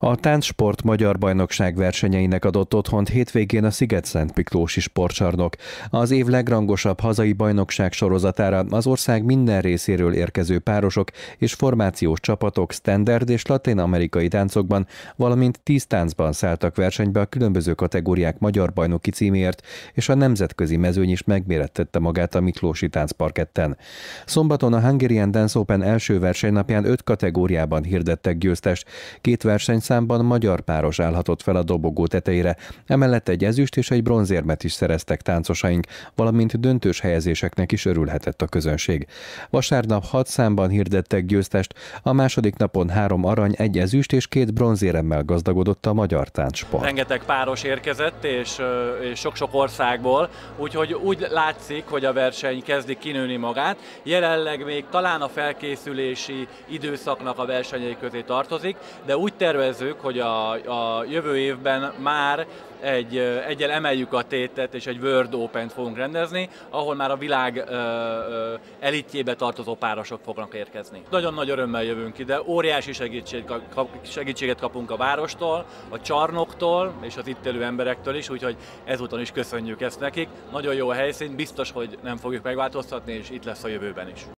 A Táncsport Magyar Bajnokság versenyeinek adott otthont hétvégén a Sziget-Szent Miklósi Sportcsarnok. Az év legrangosabb hazai bajnokság sorozatára az ország minden részéről érkező párosok és formációs csapatok standard és latin-amerikai táncokban, valamint tíz táncban szálltak versenybe a különböző kategóriák magyar bajnoki címért, és a nemzetközi mezőny is megmérettette magát a Miklósi táncparketten. Szombaton a Hungarian Dance Open első versenynapján öt kategóriában hirdettek győztest, két versenyszám számban magyar páros állhatott fel a dobogó tetejére, emellett egy ezüst és egy bronzérmet is szereztek táncosaink, valamint döntős helyezéseknek is örülhetett a közönség. Vasárnap hat számban hirdettek győztest, a második napon három arany, egy ezüst és két bronzéremmel gazdagodott a magyar táncsport. Rengeteg páros érkezett, és sok-sok országból, úgyhogy úgy látszik, hogy a verseny kezdi kinőni magát. Jelenleg még talán a felkészülési időszaknak a versenyei közé tartozik, de úgy tervez tervezők, hogy a, a jövő évben már egy, egyel emeljük a tétet, és egy World Open-t fogunk rendezni, ahol már a világ ö, ö, elitjébe tartozó párosok fognak érkezni. Nagyon nagy örömmel jövünk ide, óriási segítség, kap, segítséget kapunk a várostól, a csarnoktól és az itt élő emberektől is, úgyhogy ezúton is köszönjük ezt nekik. Nagyon jó a helyszín, biztos, hogy nem fogjuk megváltoztatni, és itt lesz a jövőben is.